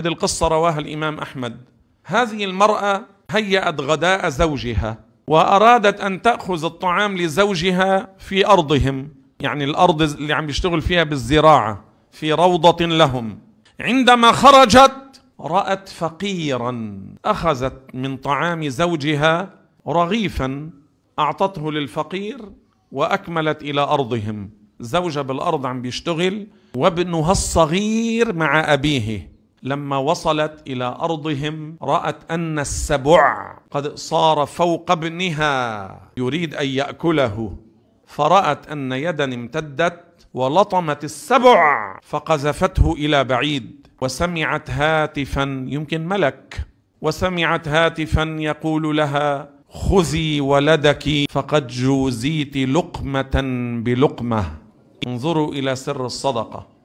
هذه القصة رواها الإمام أحمد هذه المرأة هيأت غداء زوجها وأرادت أن تأخذ الطعام لزوجها في أرضهم يعني الأرض اللي عم يشتغل فيها بالزراعة في روضة لهم عندما خرجت رأت فقيرا أخذت من طعام زوجها رغيفا أعطته للفقير وأكملت إلى أرضهم زوجة بالأرض عم بيشتغل وابنها الصغير مع أبيه لما وصلت الى ارضهم رات ان السبع قد صار فوق ابنها يريد ان ياكله فرات ان يدا امتدت ولطمت السبع فقذفته الى بعيد وسمعت هاتفا يمكن ملك وسمعت هاتفا يقول لها خذي ولدك فقد جوزيت لقمه بلقمه انظروا الى سر الصدقه